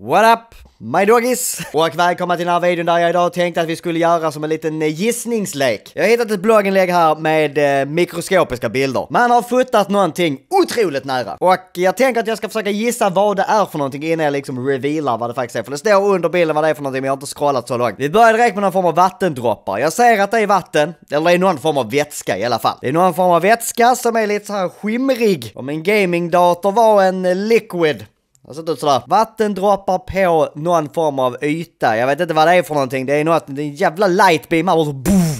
What up, my doggies! Och välkomna till den här videon där jag idag tänkte att vi skulle göra som en liten eh, gissningslek. Jag har hittat ett blogginlägg här med eh, mikroskopiska bilder. Man har fotat någonting otroligt nära. Och jag tänker att jag ska försöka gissa vad det är för någonting innan jag liksom revealar vad det faktiskt är. För det står under bilden vad det är för någonting men jag har inte scrollat så långt. Vi börjar direkt med någon form av vattendroppar. Jag ser att det är vatten, eller det är någon form av vätska i alla fall. Det är någon form av vätska som är lite så här skimrig. Om en gamingdator var en eh, liquid det ser sådär. Vattendroppar på någon form av yta. Jag vet inte vad det är för någonting. Det är något, det är en jävla lightbeam här och så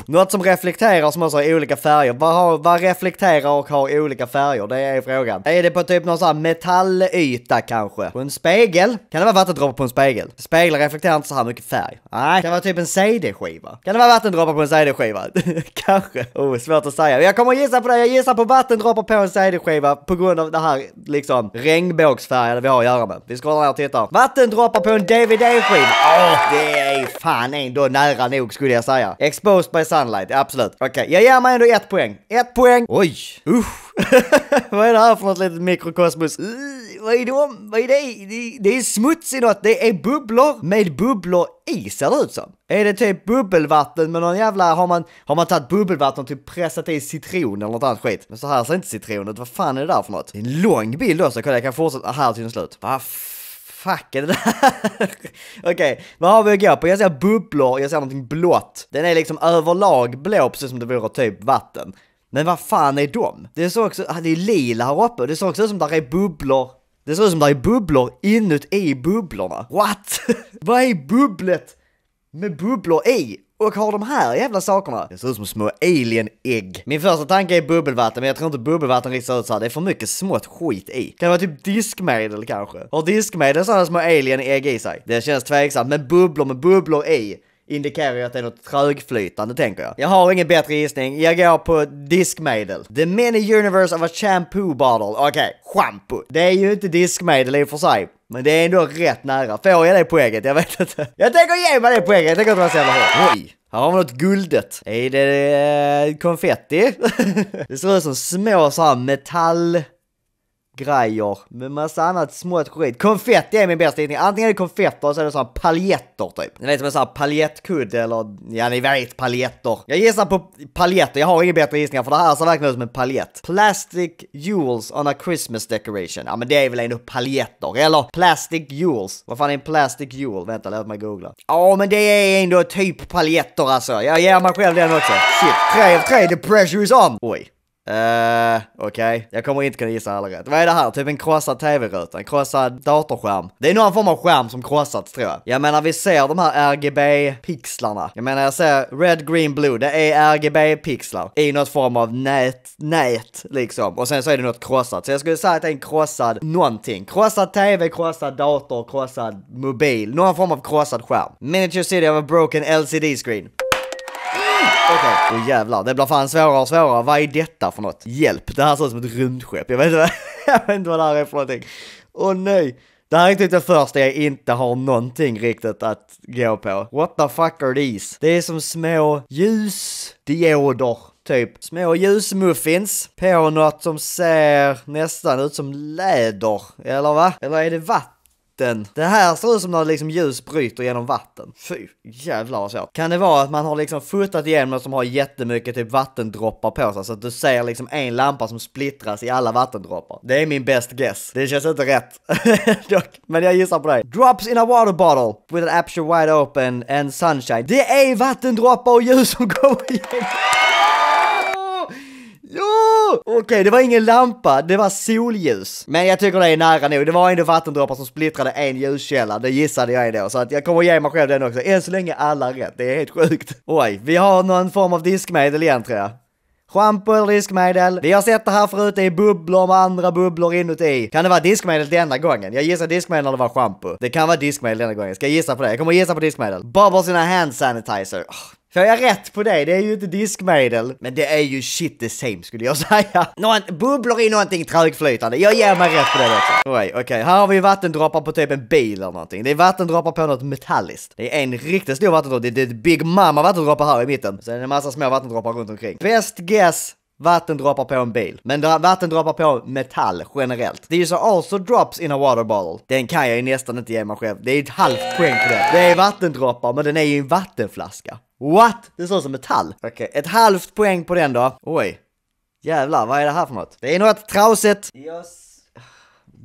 något som reflekterar som alltså har olika färger. Vad, har, vad reflekterar och har olika färger? Det är frågan. Är det på typ någon sån här metallyta kanske? På en spegel? Kan det vara vattendroppar på en spegel? Speglar reflekterar inte så här mycket färg. Nej, kan det vara typ en CD-skiva? Kan det vara vattendroppar på en CD-skiva? kanske. Oh, svårt att säga. Jag kommer gissa på det. Jag gissar på vattendroppar på en CD-skiva på grund av det här liksom regnbågsfärgade vi har att göra med. Vi scrollar ner och tittar. Vattendroppar på en DVD-skiva. Åh, oh, det är fan ändå nära nog skulle jag säga. Exposed by Sunlight, absolut. Okej, okay. jag ger mig ändå ett poäng. Ett poäng! Oj! Usch! vad är det här för något litet mikrokosmos? Uh, vad är de? Vad är det? Det, det är smuts i något. Det är bubblor med bubblor i ser det ut som. Är det typ bubbelvatten med någon jävla, har man, har man tagit bubbelvatten och typ pressat i citron eller något annat skit? Men så här ser inte citron ut, vad fan är det där för något? Det är en lång bild också, kolla jag kan fortsätta här till slut. Vad Fuck är det där! Okej, okay, vad har vi att gå på? Jag ser bubblor, jag ser någonting blått. Den är liksom överlag blå precis som det vore typ vatten. Men vad fan är de? Det ser också, ah, det är lila här uppe, det ser också ut som där är bubblor. Det ser ut som där är bubblor inuti bubblorna. What? vad är bubblet med bubblor i? och har de här jävla sakerna. Det ser ut som små alien-ägg. Min första tanke är bubbelvatten, men jag tror inte bubbelvatten riktigt ser ut så här. Det är för mycket smått skit i. Kan det vara typ diskmedel kanske? Har diskmedel sådana små alien-ägg i sig? Det känns tveksamt, men bubblor med bubblor i indikerar ju att det är något trögflytande tänker jag. Jag har ingen bättre gissning, jag går på diskmedel. The many universe of a shampoo bottle. Okej, okay. shampoo. Det är ju inte diskmedel i och för sig. Men det är ändå rätt nära. Får jag det poänget? Jag vet inte. Jag tänker ge mig det poänget. Jag tänker inte vara så jävla hård. Oj! Här har vi något guldet. Är det eh, konfetti? det ser ut som små så här metall grejer med massa annat smått skit. Konfetti är min bästa gissning, Antingen är det konfetter eller så är det sådana paljetter typ. Ni vet som en sån här paljettkudde eller, ja ni vet paljetter. Jag gissar på paljetter, jag har inga bättre gissningar för det här ser verkligen ut som en paljett. Plastic jewels on a Christmas decoration. Ja men det är väl ändå paljetter, eller plastic jewels. Vad fan är en plastic jewel? Vänta, låt mig googla. Ja oh, men det är ändå typ paljetter alltså. Jag ger mig själv den också. Shit, 3 av 3, the pressure is on! Oj. Uh, Okej, okay. jag kommer inte kunna gissa alla rätt. Vad är det här? Typ en krossad tv-ruta, en krossad datorskärm. Det är någon form av skärm som krossats tror jag. Jag menar vi ser de här RGB-pixlarna. Jag menar jag ser red, green, blue. Det är RGB-pixlar i något form av nät, nät liksom. Och sen så är det något krossat. Så jag skulle säga att det är en krossad någonting. Krossad tv, krossad dator, krossad mobil. Någon form av krossad skärm. Miniature City of a broken LCD screen. Okej, okay. oh, jävlar. Det blir fan svårare och svårare. Vad är detta för något? Hjälp, det här ser ut som ett rymdskepp. Jag vet inte vad, jag vet inte vad det här är för någonting. Åh nej. Det här är typ det första jag inte har någonting riktigt att gå på. What the fuck are these? Det är som små ljusdioder typ små ljusmuffins på något som ser nästan ut som läder. Eller va? Eller är det vatten? vatten. Det här ser ut som när liksom ljus bryter genom vatten. Fy jävlar vad svårt. Kan det vara att man har liksom fotat igenom något som har jättemycket typ vattendroppar på sig så att du ser liksom en lampa som splittras i alla vattendroppar? Det är min best guess. Det känns inte rätt men jag gissar på dig. Drops in a water bottle with an aperture wide open and sunshine. Det är vattendroppar och ljus som kommer igenom. Ja! Okej, okay, det var ingen lampa, det var solljus. Men jag tycker det är nära nog. Det var ändå vattendroppar som splittrade en ljuskälla. Det gissade jag ändå, så att jag kommer ge mig själv den också. Än så länge alla rätt. Det är helt sjukt. Oj, vi har någon form av diskmedel igen tror jag. Schampo eller diskmedel? Vi har sett det här förut, det är bubblor med andra bubblor inuti. Kan det vara diskmedel denna gången? Jag gissar diskmedel när det var schampo. Det kan vara diskmedel denna gången, ska jag gissa på det? Jag kommer gissa på diskmedel. Bubbles in a hand sanitizer. Oh. Får jag rätt på det? Det är ju inte diskmedel. Men det är ju shit the same skulle jag säga. Någon, bubblor i någonting trögflytande. Jag ger mig rätt på det också. Oj, okej. Okay. Här har vi vattendroppar på typ en bil eller någonting. Det är vattendroppar på något metalliskt. Det är en riktigt stor vattendroppe. Det är ett Big Mama vattendroppar här i mitten. Sen är det en massa små vattendroppar runt omkring. Best guess vattendroppar på en bil. Men vattendroppar på metall generellt. Det är ju så also drops in a water bottle. Den kan jag ju nästan inte ge mig själv. Det är ett halvt poäng på det. Det är vattendroppar, men den är ju en vattenflaska. What? Det står som metall! Okej, okay, ett halvt poäng på den då. Oj. Jävlar, vad är det här för något? Det är något trausigt. Yes.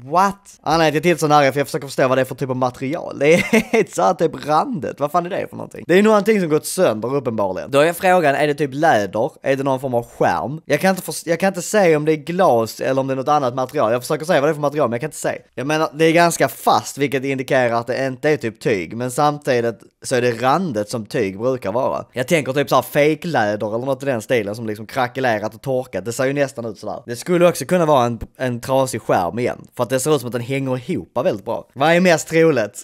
What? Ah, nej, det är till sån här, för jag försöker förstå vad det är för typ av material. Det är helt såhär typ randet, vad fan är det för någonting? Det är någonting som gått sönder uppenbarligen. Då är frågan, är det typ läder? Är det någon form av skärm? Jag kan inte, för, jag kan inte säga om det är glas eller om det är något annat material. Jag försöker säga vad det är för material, men jag kan inte säga. Jag menar, det är ganska fast, vilket indikerar att det inte är typ tyg, men samtidigt så är det randet som tyg brukar vara. Jag tänker typ såhär fejkläder eller något i den stilen som liksom krackelerat och torkat. Det ser ju nästan ut sådär. Det skulle också kunna vara en, en trasig skärm igen. För att det ser ut som att den hänger ihop väldigt bra. Vad är mest troligt?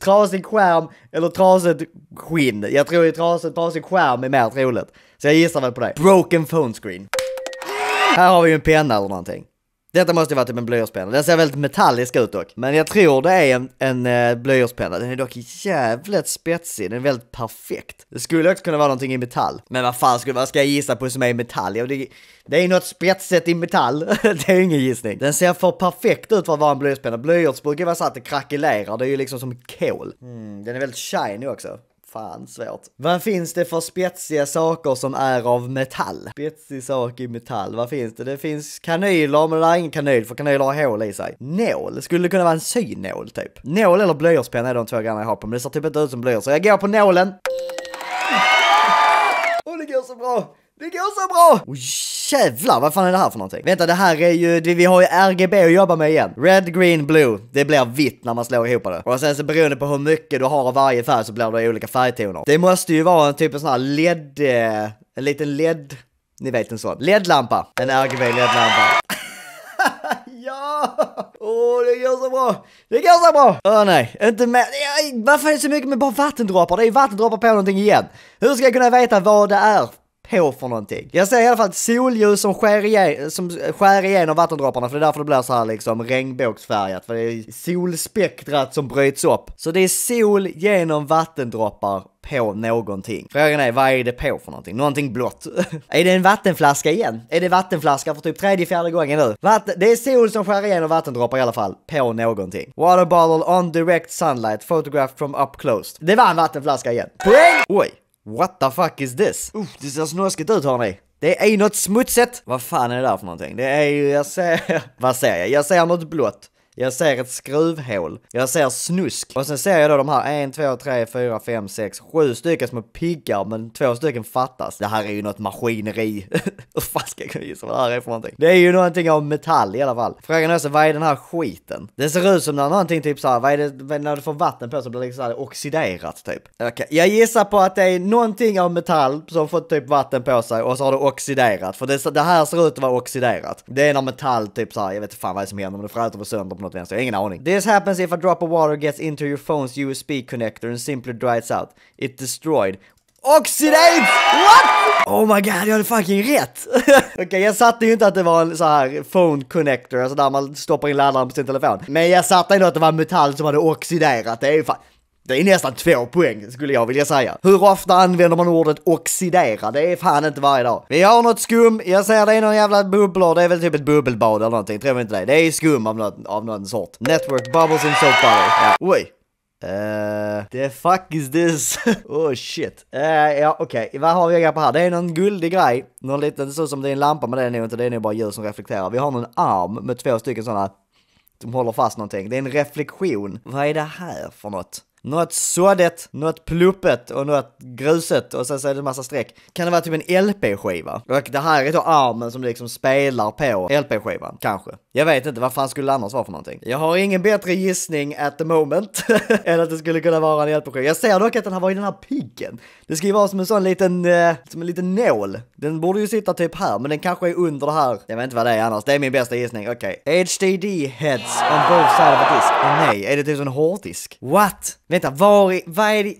trasig skärm eller trasigt skinn? Jag tror ju trasigt, trasig skärm är mer troligt. Så jag gissar väl på det. Broken phone screen. Här har vi ju en penna eller någonting. Detta måste ju vara typ en blyertspenna. Den ser väldigt metallisk ut dock. Men jag tror det är en, en eh, blyertspenna. Den är dock jävligt spetsig. Den är väldigt perfekt. Det skulle också kunna vara någonting i metall. Men vad fan skulle, vad ska jag gissa på som är i metall? Ja, det, det är något spetsigt i metall. det är ingen gissning. Den ser för perfekt ut för att vara en blyertspenna. Blyerts brukar vara så att det krackelerar. Det är ju liksom som kol. Mm, den är väldigt shiny också fan svårt. Vad finns det för spetsiga saker som är av metall? Spetsig sak i metall, vad finns det? Det finns kanyler, men det är ingen kanyl för kanyler har hål i sig. Nål, skulle det kunna vara en synål typ? Nål eller blyertspenna är de två grejerna jag har på, men det ser typ inte ut som blyerts. så jag går på nålen. Åh, oh, det går så bra! Det går så bra! Oh, jävlar, vad fan är det här för någonting? Vänta, det här är ju, vi har ju RGB att jobba med igen. Red, green, blue. Det blir vitt när man slår ihop det. Och sen så beroende på hur mycket du har av varje färg så blir det olika färgtoner. Det måste ju vara en typ av sån här LED, en liten LED, ni vet en sån. LED-lampa. En RGB-LED-lampa. Ja! Åh, oh, det går så bra! Det går så bra! Åh oh, nej, inte med... Varför är det så mycket med bara vattendroppar? Det är ju vattendroppar på någonting igen. Hur ska jag kunna veta vad det är för någonting? Jag ser i alla fall ett solljus som skär, igen, som skär igenom vattendropparna för det är därför det blir så här liksom regnbågsfärgat. För det är solspektrat som bryts upp. Så det är sol genom vattendroppar på någonting. Frågan är vad är det på för någonting? Någonting blått. är det en vattenflaska igen? Är det vattenflaska för typ tredje, fjärde gången nu? Vatten, det är sol som skär igenom vattendroppar i alla fall på någonting. Water bottle on direct sunlight photographed from up close. Det var en vattenflaska igen. Poäng! Oj. What the fuck is this? Uff, det ser snuskigt ut hörni. Det är något smutsigt! Vad fan är det där för någonting? Det är ju, jag ser, vad säger jag? Jag ser något blått. Jag ser ett skruvhål. Jag ser snusk. Och sen ser jag då de här en, två, tre, fyra, fem, sex, sju stycken små piggar men två stycken fattas. Det här är ju något maskineri. Hur fan ska jag kunna gissa vad det här är för någonting? Det är ju någonting av metall i alla fall. Frågan är så vad är den här skiten? Det ser ut som när någonting typ såhär, vad är det, när du får vatten på så blir det liksom så oxiderat typ. Okay. Jag gissar på att det är någonting av metall som fått typ vatten på sig och så har det oxiderat. För det, det här ser ut att vara oxiderat. Det är när metall typ såhär, jag vet inte fan vad det är som händer men det fräter på sönder på något vänster, jag har ingen aning. This happens if a drop of water gets into your phone's USB connector and simply dries out. It destroyed. Oxidates! What? Oh my god, jag hade fucking rätt! Okej, okay, jag satte ju inte att det var en så här phone connector, alltså där man stoppar in laddaren på sin telefon. Men jag satte ändå att det var metall som hade oxiderat, det är ju fan... Det är nästan två poäng skulle jag vilja säga. Hur ofta använder man ordet oxidera? Det är fan inte varje dag. Vi har något skum, jag ser det är någon jävla bubblor, det är väl typ ett bubbelbad eller någonting, tror inte det. Det är skum av någon, av någon sort. Network bubbles and soap butter. Ja. Oj, Uh, eh, the fuck is this? oh shit. Uh, ja okej, okay. vad har vi på här? Det är någon guldig grej. Någon liten, det ser ut som det är en lampa men det är nog inte, det är nog bara ljus som reflekterar. Vi har någon arm med två stycken sådana som håller fast någonting. Det är en reflektion. Vad är det här för något? något såddet, något pluppet och något gruset och sen så är det en massa streck. Kan det vara typ en LP-skiva? Och det här är då armen som liksom spelar på LP-skivan, kanske. Jag vet inte, vad fan skulle det annars vara för någonting? Jag har ingen bättre gissning at the moment än att det skulle kunna vara en hjälpmaskin. Jag ser dock att den har varit i den här piggen. Det ska ju vara som en sån liten, eh, som en liten nål. Den borde ju sitta typ här, men den kanske är under det här. Jag vet inte vad det är annars, det är min bästa gissning. Okej. Okay. HDD heads on both sides of a disk. Oh, nej, är det typ som en hårddisk? What? Vänta, var, i, vad är det?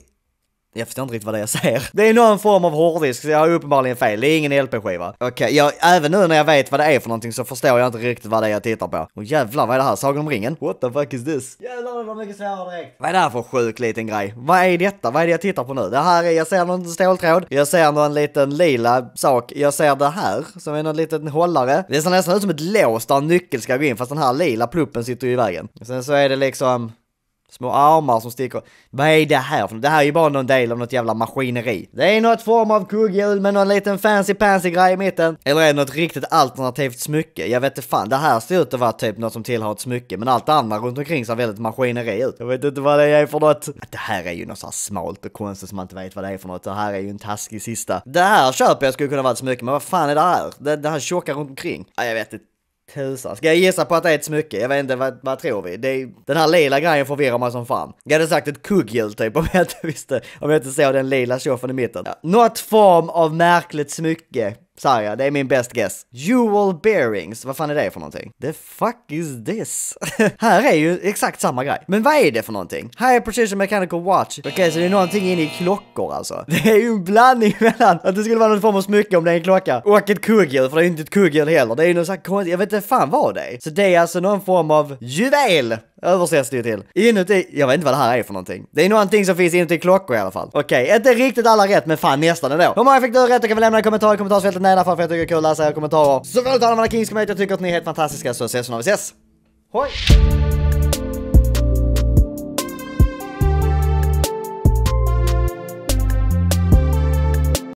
Jag förstår inte riktigt vad det är jag säger. Det är någon form av hårddisk, så jag har uppenbarligen fel. Det är ingen LP-skiva. Okej, okay, jag, även nu när jag vet vad det är för någonting så förstår jag inte riktigt vad det är jag tittar på. Och jävlar, vad är det här? Sagan om ringen? What the fuck is this? Jävlar vad mycket svårare direkt. Vad är det här för sjuk liten grej? Vad är detta? Vad är det jag tittar på nu? Det här är, jag ser någon ståltråd, jag ser någon liten lila sak, jag ser det här som är någon liten hållare. Det ser nästan ut som ett lås där en nyckel ska gå in, fast den här lila pluppen sitter ju i vägen. Sen så är det liksom små armar som sticker. Vad är det här för Det här är ju bara någon del av något jävla maskineri. Det är något form av kugghjul med någon liten fancy pansy grej i mitten. Eller är det något riktigt alternativt smycke? Jag vet inte fan, det här ser ut att vara typ något som tillhör ett smycke, men allt annat runt omkring ser väldigt maskineri ut. Jag vet inte vad det är för något. Det här är ju något så här smalt och konstigt som man inte vet vad det är för något. Det här är ju en taskig sista. Det här köper jag skulle kunna vara ett smycke, men vad fan är det här? Det, det här tjocka runt omkring. Ja, jag vet inte tusan. Ska jag gissa på att det är ett smycke? Jag vet inte, vad, vad tror vi? Är, den här lila grejen förvirrar mig som fan. Jag hade sagt ett kugghjul typ om jag inte visste, om jag inte såg den lila tjoffen i mitten. Ja. Något form av märkligt smycke sa jag, det är min best guess. Jewel bearings, vad fan är det för någonting? The fuck is this? här är ju exakt samma grej. Men vad är det för någonting? High precision mechanical watch. Okej, okay, så det är någonting inne i klockor alltså. Det är ju en blandning mellan att det skulle vara någon form av smycke om det är en klocka och ett kugghjul, för det är ju inte ett kugghjul heller. Det är ju någon sån här konstig, jag vet inte fan vad det är. Så det är alltså någon form av juvel översätts det ju till. Inuti, jag vet inte vad det här är för någonting. Det är någonting som finns inuti klockor i alla fall. Okej, okay. inte riktigt alla rätt, men fan nästan ändå. Hur många fick du rätt? Du kan väl lämna en kommentar i kommentarsfältet nedanför för jag tycker det är kul att läsa era kommentarer. Så väldigt alla mina kings kommer hit, jag tycker att ni är helt fantastiska så ses vi när vi ses. Hoi!